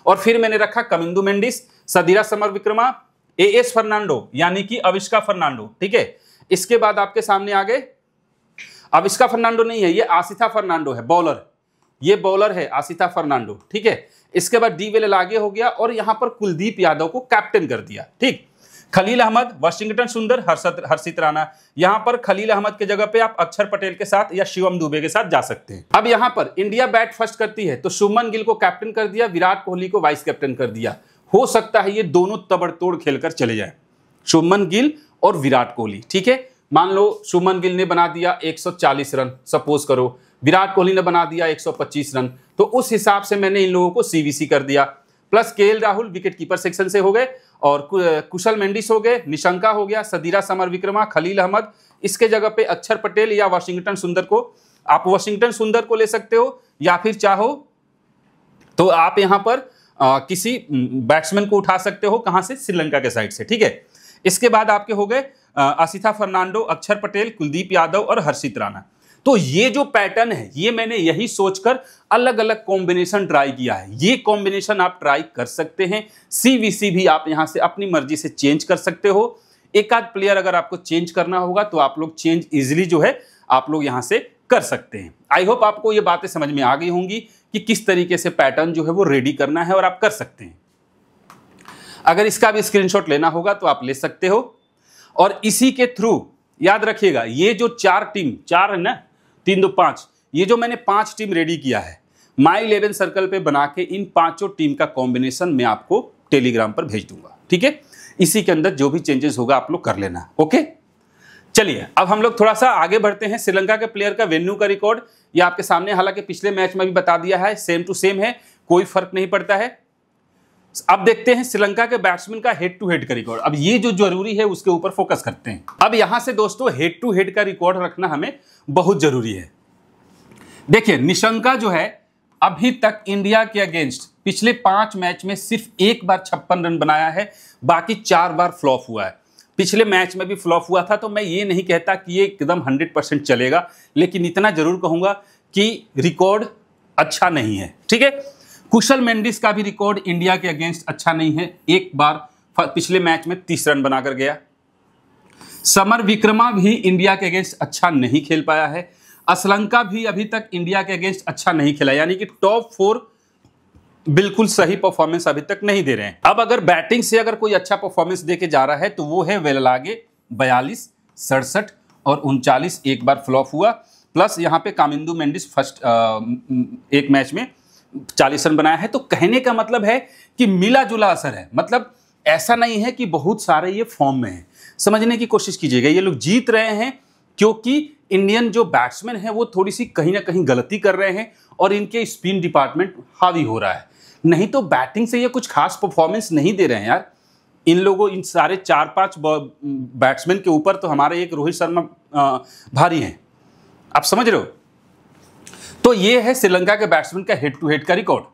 और फिर मैंने रखा Kamindu Mendis Sadeera Samarawickrama A S Fernando यानी कि अविष्का फर्नांडो ठीक है इसके बाद आपके सामने आ गए अब इसका फर्नांडो नहीं है ये आसिथा फर्नांडो है बॉलर ये बॉलर है आसिथा फर्नांडो ठीक है इसके बाद डी वेल आगे हो गया और यहां पर कुलदीप यादव को कैप्टन कर दिया ठीक खलील अहमद वाशिंगटन सुंदर हर्षद हर्षित राणा यहां पर खलील अहमद के जगह पे आप अक्षर पटेल के साथ या शिवम दुबे के साथ जा सकते हैं अब यहां पर इंडिया बैट फर्स्ट करती है तो शुभमन गिल को कैप्टन कर दिया विराट कोहली को वाइस कैप्टन कर दिया हो सकता है ये दोनों तबड़तोड़ खेलकर चले जाए सुमन गिल और विराट कोहली ठीक है मान लो सुमन गिल ने बना दिया 140 रन सपोज करो विराट कोहली ने बना दिया 125 रन तो उस हिसाब से मैंने इन लोगों को सीवीसी कर दिया प्लस के राहुल विकेट कीपर सेक्शन से हो गए और कुशल मेंडिस हो गए निशंका हो गया सदीरा समर विक्रमा खलील अहमद इसके जगह पे अक्षर पटेल या वाशिंगटन सुंदर को आप वाशिंगटन सुंदर को ले सकते हो या फिर चाहो तो आप यहां पर आ, किसी बैट्समैन को उठा सकते हो कहां से श्रीलंका के साइड से ठीक है इसके बाद आपके हो गए आसिथा फर्नांडो अक्षर पटेल कुलदीप यादव और हर्षित राणा तो ये जो पैटर्न है ये मैंने यही सोचकर अलग अलग कॉम्बिनेशन ट्राई किया है ये कॉम्बिनेशन आप ट्राई कर सकते हैं सीवीसी भी आप यहाँ से अपनी मर्जी से चेंज कर सकते हो एक आध प्लेयर अगर आपको चेंज करना होगा तो आप लोग चेंज इजिली जो है आप लोग यहाँ से कर सकते हैं आई होप आपको ये बातें समझ में आ गई होंगी कि किस तरीके से पैटर्न जो है वो रेडी करना है और आप कर सकते हैं अगर इसका भी स्क्रीनशॉट लेना होगा तो आप ले सकते हो और इसी के थ्रू याद रखिएगा ये जो चार टीम चार है ना तीन दो पांच ये जो मैंने पांच टीम रेडी किया है माई इलेवन सर्कल पे बना के इन पांचों टीम का कॉम्बिनेशन मैं आपको टेलीग्राम पर भेज दूंगा ठीक है इसी के अंदर जो भी चेंजेस होगा आप लोग कर लेना ओके चलिए अब हम लोग थोड़ा सा आगे बढ़ते हैं श्रीलंका के प्लेयर का वेन्यू का रिकॉर्ड ये आपके सामने हालांकि पिछले मैच में भी बता दिया है सेम टू सेम है कोई फर्क नहीं पड़ता है अब देखते हैं श्रीलंका के बैट्समैन का हेड टू हेड का रिकॉर्ड अब ये जो जरूरी है उसके ऊपर फोकस करते हैं अब यहां से दोस्तों हेड टू हेड का रिकॉर्ड रखना हमें बहुत जरूरी है देखिए निशंका जो है अभी तक इंडिया के अगेंस्ट पिछले पांच मैच में सिर्फ एक बार छप्पन रन बनाया है बाकी चार बार फ्लॉप हुआ है पिछले मैच में भी फ्लॉप हुआ था तो मैं ये नहीं कहता कि ये एकदम हंड्रेड परसेंट चलेगा लेकिन इतना जरूर कहूंगा कि रिकॉर्ड अच्छा नहीं है ठीक है कुशल मेंडिस का भी रिकॉर्ड इंडिया के अगेंस्ट अच्छा नहीं है एक बार पिछले मैच में तीस रन बनाकर गया समर विक्रमा भी इंडिया के अगेंस्ट अच्छा नहीं खेल पाया है असलंका भी अभी तक इंडिया के अगेंस्ट अच्छा नहीं खेला यानी कि टॉप फोर बिल्कुल सही परफॉर्मेंस अभी तक नहीं दे रहे हैं अब अगर बैटिंग से अगर कोई अच्छा परफॉर्मेंस देके जा रहा है तो वो है वेललागे बयालीस सड़सठ और उनचालीस एक बार फ्लॉप हुआ प्लस यहाँ पे कामिंदू मेंडिस फर्स्ट एक मैच में चालीस रन बनाया है तो कहने का मतलब है कि मिला जुला असर है मतलब ऐसा नहीं है कि बहुत सारे ये फॉर्म में हैं समझने की कोशिश कीजिएगा ये लोग जीत रहे हैं क्योंकि इंडियन जो बैट्समैन है वो थोड़ी सी कहीं ना कहीं गलती कर रहे हैं और इनके स्पिन डिपार्टमेंट हावी हो रहा है नहीं तो बैटिंग से ये कुछ खास परफॉर्मेंस नहीं दे रहे हैं यार इन लोगों इन सारे चार पांच बैट्समैन के ऊपर तो हमारे एक रोहित शर्मा भारी हैं आप समझ रहे हो तो ये है श्रीलंका के बैट्समैन का हेड टू हेड का रिकॉर्ड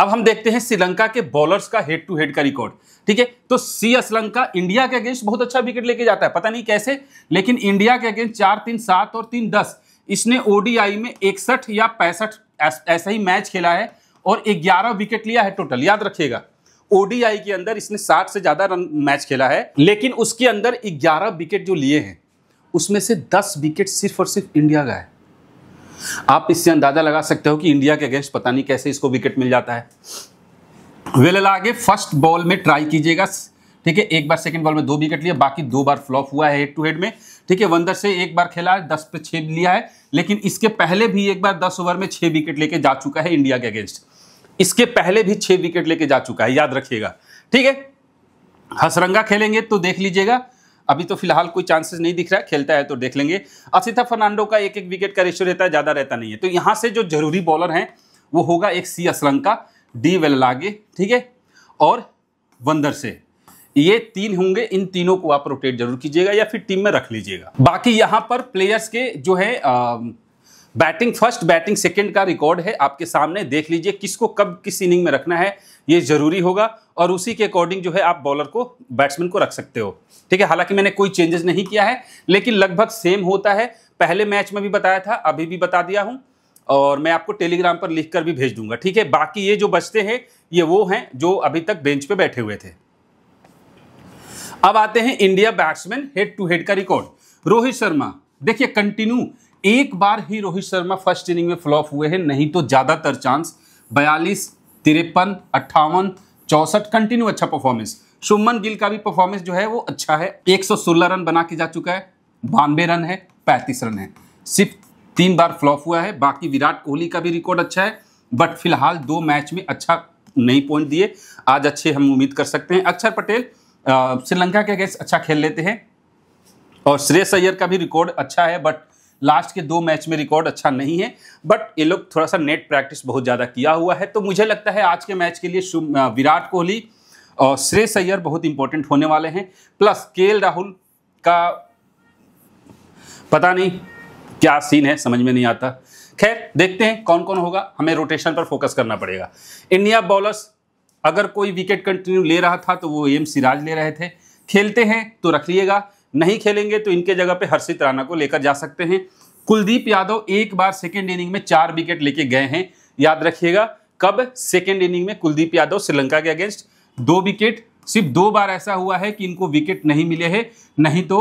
अब हम देखते हैं श्रीलंका के बॉलर्स का हेड टू हेड का रिकॉर्ड ठीक है तो सी श्रीलंका इंडिया के अगेंस्ट बहुत अच्छा विकेट लेके जाता है पता नहीं कैसे लेकिन इंडिया के अगेंस्ट चार तीन सात और तीन दस इसने ओडीआई में इकसठ या पैंसठ ऐसा ही मैच खेला है और ग्यारह विकेट लिया है टोटल याद रखिएगा ओडीआई के अंदर इसने साठ से ज़्यादा रन मैच खेला है लेकिन उसके अंदर ग्यारह विकेट जो लिए हैं उसमें से दस विकेट सिर्फ और सिर्फ इंडिया का है आप इससे अंदाजा लगा सकते हो कि इंडिया के अगेंस्ट पता नहीं कैसे इसको विकेट मिल जाता है वेल आगे फर्स्ट बॉल में ट्राई कीजिएगा ठीक है एक बार सेकंड बॉल में दो विकेट लिया बाकी दो बार फ्लॉप हुआ है हेड टू हेड में ठीक है वंदर से एक बार खेला है दस पे छः लिया है लेकिन इसके पहले भी एक बार दस ओवर में छह विकेट लेके जा चुका है इंडिया के अगेंस्ट इसके पहले भी छह विकेट लेके जा चुका है याद रखिएगा ठीक है हसरंगा खेलेंगे तो देख लीजिएगा अभी तो फिलहाल कोई चांसेस नहीं दिख रहा है खेलता है तो देख लेंगे असिता फर्नांडो का एक एक विकेट का रेशियो रहता है ज़्यादा रहता नहीं है तो यहां से जो जरूरी बॉलर हैं वो होगा एक सी असलंका डी वेल्लागे ठीक है और वंदर से ये तीन होंगे इन तीनों को आप रोटेट जरूर कीजिएगा या फिर टीम में रख लीजिएगा बाकी यहां पर प्लेयर्स के जो है आ, बैटिंग फर्स्ट बैटिंग सेकंड का रिकॉर्ड है आपके सामने देख लीजिए किसको कब किस इनिंग में रखना है ये ज़रूरी होगा और उसी के अकॉर्डिंग जो है आप बॉलर को बैट्समैन को रख सकते हो ठीक है हालांकि मैंने कोई चेंजेस नहीं किया है लेकिन लगभग सेम होता है पहले मैच में भी बताया था अभी भी बता दिया हूं और मैं आपको टेलीग्राम पर लिख कर भी भेज दूंगा ठीक है बाकी ये जो बचते हैं ये वो हैं जो अभी तक बेंच पे बैठे हुए थे अब आते हैं India batsman head to head का रिकॉर्ड रोहित शर्मा देखिए कंटिन्यू एक बार ही रोहित शर्मा फर्स्ट इनिंग में फ्लॉप हुए हैं नहीं तो ज़्यादातर चांस बयालीस तिरपन अट्ठावन चौसठ कंटिन्यू अच्छा परफॉर्मेंस शुभमन गिल का भी परफॉर्मेंस जो है वो अच्छा है 116 रन बना के जा चुका है बानवे रन है पैंतीस रन है सिर्फ तीन बार फ्लॉप हुआ है बाकी विराट कोहली का भी रिकॉर्ड अच्छा है बट फिलहाल दो मैच में अच्छा नहीं पॉइंट दिए आज अच्छे हम उम्मीद कर सकते हैं अक्षर पटेल श्रीलंका के अगेंस्ट अच्छा खेल लेते हैं और श्रेयस अय्यर का भी रिकॉर्ड अच्छा है बट लास्ट के दो मैच में रिकॉर्ड अच्छा नहीं है बट ये लोग थोड़ा सा नेट प्रैक्टिस बहुत ज़्यादा किया हुआ है तो मुझे लगता है आज के मैच के लिए विराट कोहली और श्रेयस अय्यर बहुत इंपॉर्टेंट होने वाले हैं प्लस के राहुल का पता नहीं क्या सीन है समझ में नहीं आता खैर देखते हैं कौन कौन होगा हमें रोटेशन पर फोकस करना पड़ेगा इंडिया बॉलर्स अगर कोई विकेट कंटिन्यू ले रहा था तो वो एम सिराज ले रहे थे खेलते हैं तो रख लिएगा नहीं खेलेंगे तो इनके जगह पे हर्षित राणा को लेकर जा सकते हैं कुलदीप यादव एक बार सेकेंड इनिंग में चार विकेट लेके गए हैं याद रखिएगा कब सेकेंड इनिंग में कुलदीप यादव श्रीलंका के अगेंस्ट दो विकेट सिर्फ दो बार ऐसा हुआ है कि इनको विकेट नहीं मिले हैं नहीं तो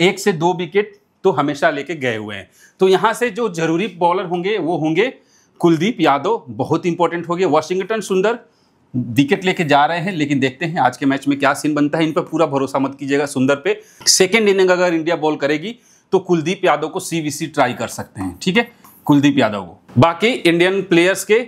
एक से दो विकेट तो हमेशा लेके गए हुए हैं तो यहाँ से जो जरूरी बॉलर होंगे वो होंगे कुलदीप यादव बहुत इंपॉर्टेंट हो गए वॉशिंगटन सुंदर विकेट लेके जा रहे हैं लेकिन देखते हैं आज के मैच में क्या सीन बनता है इन पर पूरा भरोसा मत कीजिएगा सुंदर पे सेकेंड इनिंग अगर इंडिया बॉल करेगी तो कुलदीप यादव को सी ट्राई कर सकते हैं ठीक है कुलदीप यादव को बाकी इंडियन प्लेयर्स के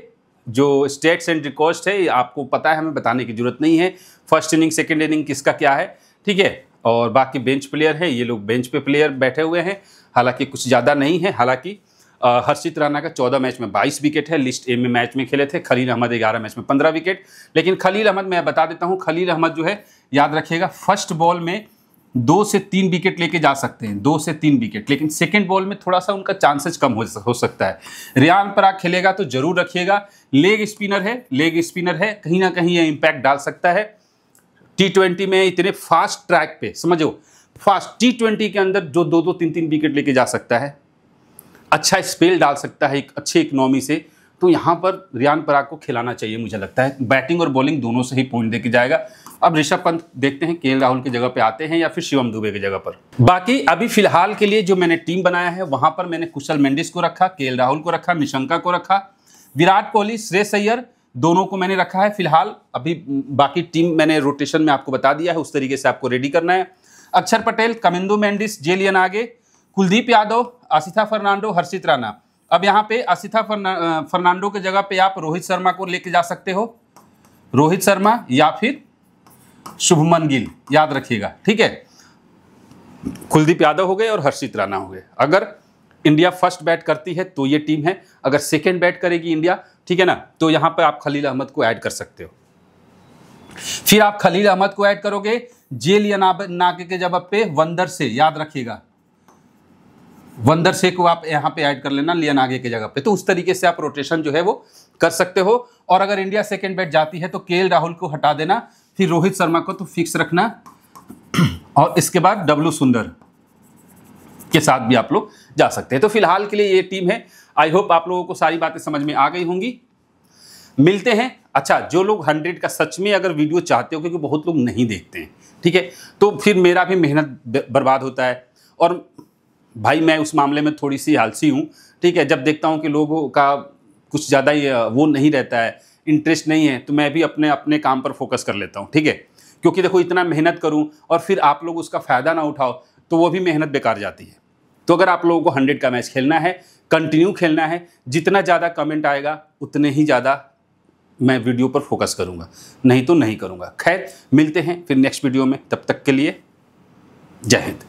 जो स्टेट्स एंड रिकॉर्ड है आपको पता है हमें बताने की जरूरत नहीं है फर्स्ट इनिंग सेकेंड इनिंग किसका क्या है ठीक है और बाकी बेंच प्लेयर है ये लोग बेंच पे प्लेयर बैठे हुए हैं हालांकि कुछ ज़्यादा नहीं है हालांकि हर्षित राणा का चौदह मैच में बाईस विकेट है लिस्ट ए में मैच में खेले थे खलील अहमद ग्यारह मैच में पंद्रह विकेट लेकिन खलील अहमद मैं बता देता हूँ खलील अहमद जो है याद रखिएगा फर्स्ट बॉल में दो से तीन विकेट लेके जा सकते हैं दो से तीन विकेट लेकिन सेकेंड बॉल में थोड़ा सा उनका चांसेस कम हो, सकता है रियान पराग खेलेगा तो जरूर रखिएगा लेग स्पिनर है लेग स्पिनर है कहीं ना कहीं ये इम्पैक्ट डाल सकता है टी ट्वेंटी में इतने फास्ट ट्रैक पे समझो फास्ट टी ट्वेंटी के अंदर जो दो दो तीन तीन विकेट लेके जा सकता है अच्छा स्पेल डाल सकता है एक अच्छे इकनॉमी से तो यहाँ पर रियान पराग को खिलाना चाहिए मुझे लगता है बैटिंग और बॉलिंग दोनों से ही पॉइंट देके जाएगा अब ऋषभ पंत देखते हैं के राहुल की जगह पे आते हैं या फिर शिवम दुबे की जगह पर बाकी अभी फिलहाल के लिए जो मैंने टीम बनाया है वहां पर मैंने कुशल मेंडिस को रखा के राहुल को रखा निशंका को रखा विराट कोहली श्रेय अय्यर दोनों को मैंने रखा है फिलहाल अभी बाकी टीम मैंने रोटेशन में आपको बता दिया है उस तरीके से आपको रेडी करना है अक्षर पटेल कमिंदो मेंडिस जेलियन आगे कुलदीप यादव आसिथा फर्नांडो हर्षित राणा अब यहाँ पे आशिथा फर्ना, फर्नांडो के जगह पे आप रोहित शर्मा को लेके जा सकते हो रोहित शर्मा या फिर शुभमन गिल याद रखिएगा ठीक है कुलदीप यादव हो गए और हर्षित राणा हो गए अगर इंडिया फर्स्ट बैट करती है तो ये टीम है अगर सेकेंड बैट करेगी इंडिया ठीक है ना तो यहाँ पर आप खलील अहमद को ऐड कर सकते हो फिर आप खलील अहमद को ऐड करोगे जेल या नाके के जवाब पे वंदर से याद रखिएगा वंदर से को आप यहाँ पे ऐड कर लेना लियन आगे के जगह पे तो उस तरीके से आप रोटेशन जो है वो कर सकते हो और अगर इंडिया सेकेंड बैट जाती है तो के राहुल को हटा देना फिर रोहित शर्मा को तो फिक्स रखना और इसके बाद डब्लू सुंदर के साथ भी आप लोग जा सकते हैं तो फिलहाल के लिए ये टीम है आई होप आप लोगों को सारी बातें समझ में आ गई होंगी मिलते हैं अच्छा जो लोग हंड्रेड का सच में अगर वीडियो चाहते हो क्योंकि बहुत लोग नहीं देखते हैं ठीक है तो फिर मेरा भी मेहनत बर्बाद होता है और भाई मैं उस मामले में थोड़ी सी आलसी हूँ ठीक है जब देखता हूँ कि लोगों का कुछ ज़्यादा ही वो नहीं रहता है इंटरेस्ट नहीं है तो मैं भी अपने अपने काम पर फोकस कर लेता हूँ ठीक है क्योंकि देखो इतना मेहनत करूँ और फिर आप लोग उसका फ़ायदा ना उठाओ तो वो भी मेहनत बेकार जाती है तो अगर आप लोगों को हंड्रेड का मैच खेलना है कंटिन्यू खेलना है जितना ज़्यादा कमेंट आएगा उतने ही ज़्यादा मैं वीडियो पर फोकस करूँगा नहीं तो नहीं करूँगा खैर मिलते हैं फिर नेक्स्ट वीडियो में तब तक के लिए जय हिंद